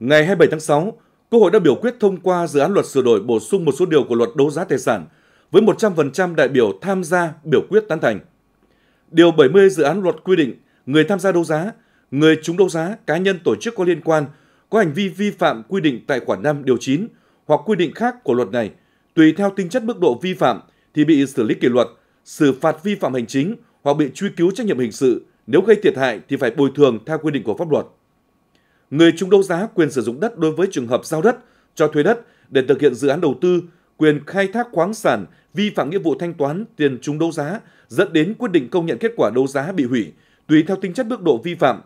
Ngày 27 tháng 6, Quốc hội đã biểu quyết thông qua dự án luật sửa đổi bổ sung một số điều của luật đấu giá tài sản với 100% đại biểu tham gia biểu quyết tán thành. Điều 70 dự án luật quy định người tham gia đấu giá, người trúng đấu giá, cá nhân tổ chức có liên quan có hành vi vi phạm quy định tại khoản 5 điều 9 hoặc quy định khác của luật này, tùy theo tính chất mức độ vi phạm thì bị xử lý kỷ luật, xử phạt vi phạm hành chính hoặc bị truy cứu trách nhiệm hình sự, nếu gây thiệt hại thì phải bồi thường theo quy định của pháp luật người chúng đấu giá quyền sử dụng đất đối với trường hợp giao đất, cho thuê đất để thực hiện dự án đầu tư, quyền khai thác khoáng sản vi phạm nghĩa vụ thanh toán tiền chúng đấu giá dẫn đến quyết định công nhận kết quả đấu giá bị hủy, tùy theo tính chất mức độ vi phạm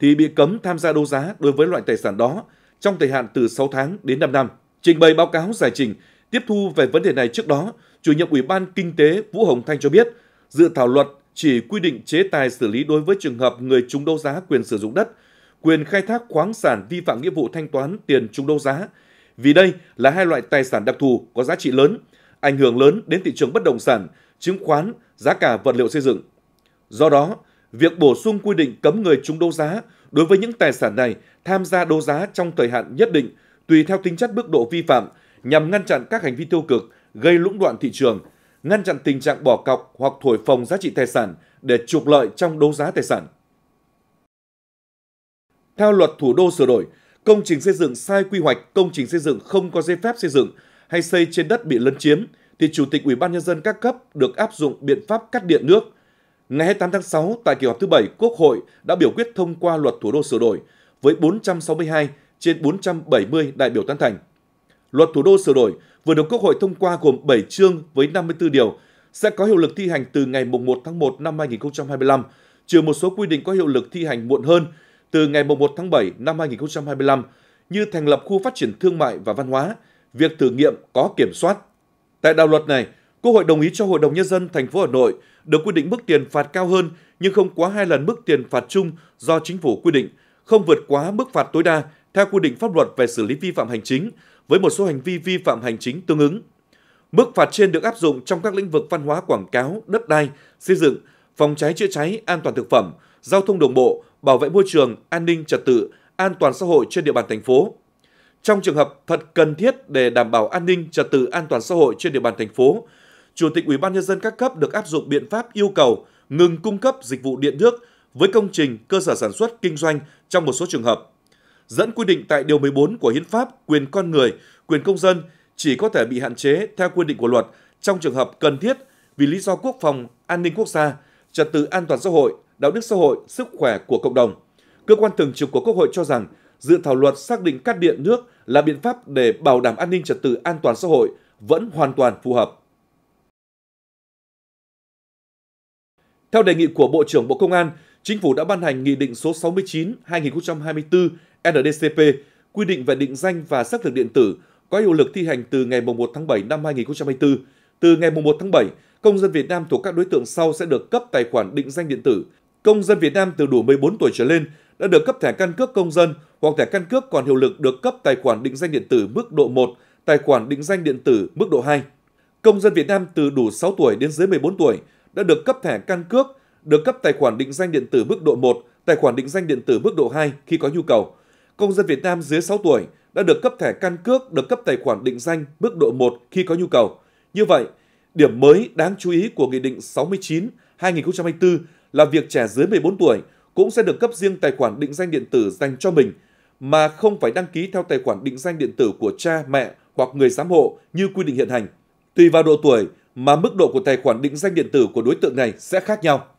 thì bị cấm tham gia đấu giá đối với loại tài sản đó trong thời hạn từ 6 tháng đến 5 năm. Trình bày báo cáo giải trình tiếp thu về vấn đề này trước đó, chủ nhiệm Ủy ban Kinh tế Vũ Hồng Thanh cho biết, dự thảo luật chỉ quy định chế tài xử lý đối với trường hợp người chúng đấu giá quyền sử dụng đất quyền khai thác khoáng sản vi phạm nghĩa vụ thanh toán tiền trúng đấu giá. Vì đây là hai loại tài sản đặc thù có giá trị lớn, ảnh hưởng lớn đến thị trường bất động sản, chứng khoán, giá cả vật liệu xây dựng. Do đó, việc bổ sung quy định cấm người trúng đấu giá đối với những tài sản này tham gia đấu giá trong thời hạn nhất định tùy theo tính chất mức độ vi phạm nhằm ngăn chặn các hành vi tiêu cực gây lũng đoạn thị trường, ngăn chặn tình trạng bỏ cọc hoặc thổi phồng giá trị tài sản để trục lợi trong đấu giá tài sản. Theo luật thủ đô sửa đổi, công trình xây dựng sai quy hoạch, công trình xây dựng không có giấy phép xây dựng hay xây trên đất bị lấn chiếm thì chủ tịch Ủy ban nhân dân các cấp được áp dụng biện pháp cắt điện nước. Ngày 28 tháng 6 tại kỳ họp thứ 7, Quốc hội đã biểu quyết thông qua luật thủ đô sửa đổi với 462 trên 470 đại biểu tán thành. Luật thủ đô sửa đổi vừa được Quốc hội thông qua gồm 7 chương với 54 điều sẽ có hiệu lực thi hành từ ngày 1 tháng 1 năm 2025, trừ một số quy định có hiệu lực thi hành muộn hơn từ ngày 1 tháng 7 năm 2025 như thành lập khu phát triển thương mại và văn hóa, việc thử nghiệm có kiểm soát. Tại đạo luật này, Quốc hội đồng ý cho Hội đồng nhân dân thành phố Hà Nội được quy định mức tiền phạt cao hơn nhưng không quá hai lần mức tiền phạt chung do chính phủ quy định, không vượt quá mức phạt tối đa theo quy định pháp luật về xử lý vi phạm hành chính với một số hành vi vi phạm hành chính tương ứng. Mức phạt trên được áp dụng trong các lĩnh vực văn hóa quảng cáo, đất đai, xây dựng, phòng cháy chữa cháy, an toàn thực phẩm, giao thông đồng bộ, bảo vệ môi trường, an ninh trật tự, an toàn xã hội trên địa bàn thành phố. Trong trường hợp thật cần thiết để đảm bảo an ninh trật tự an toàn xã hội trên địa bàn thành phố, Chủ tịch Ủy ban nhân dân các cấp được áp dụng biện pháp yêu cầu ngừng cung cấp dịch vụ điện nước với công trình, cơ sở sản xuất, kinh doanh trong một số trường hợp. Dẫn quy định tại điều 14 của Hiến pháp, quyền con người, quyền công dân chỉ có thể bị hạn chế theo quy định của luật trong trường hợp cần thiết vì lý do quốc phòng, an ninh quốc gia, trật tự an toàn xã hội, đạo đức xã hội, sức khỏe của cộng đồng. Cơ quan thường trực của Quốc hội cho rằng dự thảo luật xác định cắt điện nước là biện pháp để bảo đảm an ninh trật tự an toàn xã hội vẫn hoàn toàn phù hợp. Theo đề nghị của Bộ trưởng Bộ Công an, Chính phủ đã ban hành Nghị định số 69-2024 NDCP quy định về định danh và xác thực điện tử có hiệu lực thi hành từ ngày 1 tháng 7 năm 2024. Từ ngày 1 tháng 7, công dân Việt Nam thuộc các đối tượng sau sẽ được cấp tài khoản định danh điện tử công dân Việt Nam từ đủ 14 tuổi trở lên đã được cấp thẻ căn cước công dân hoặc thẻ căn cước còn hiệu lực được cấp tài khoản định danh điện tử mức độ 1, tài khoản định danh điện tử mức độ 2. Công dân Việt Nam từ đủ 6 tuổi đến dưới 14 tuổi đã được cấp thẻ căn cước, được cấp tài khoản định danh điện tử mức độ 1, tài khoản định danh điện tử mức độ 2 khi có nhu cầu. Công dân Việt Nam dưới 6 tuổi đã được cấp thẻ căn cước, được cấp tài khoản định danh mức độ 1 khi có nhu cầu. Như vậy, điểm mới đáng chú ý của Nghị định 69 2024 là việc trẻ dưới 14 tuổi cũng sẽ được cấp riêng tài khoản định danh điện tử dành cho mình mà không phải đăng ký theo tài khoản định danh điện tử của cha, mẹ hoặc người giám hộ như quy định hiện hành. Tùy vào độ tuổi mà mức độ của tài khoản định danh điện tử của đối tượng này sẽ khác nhau.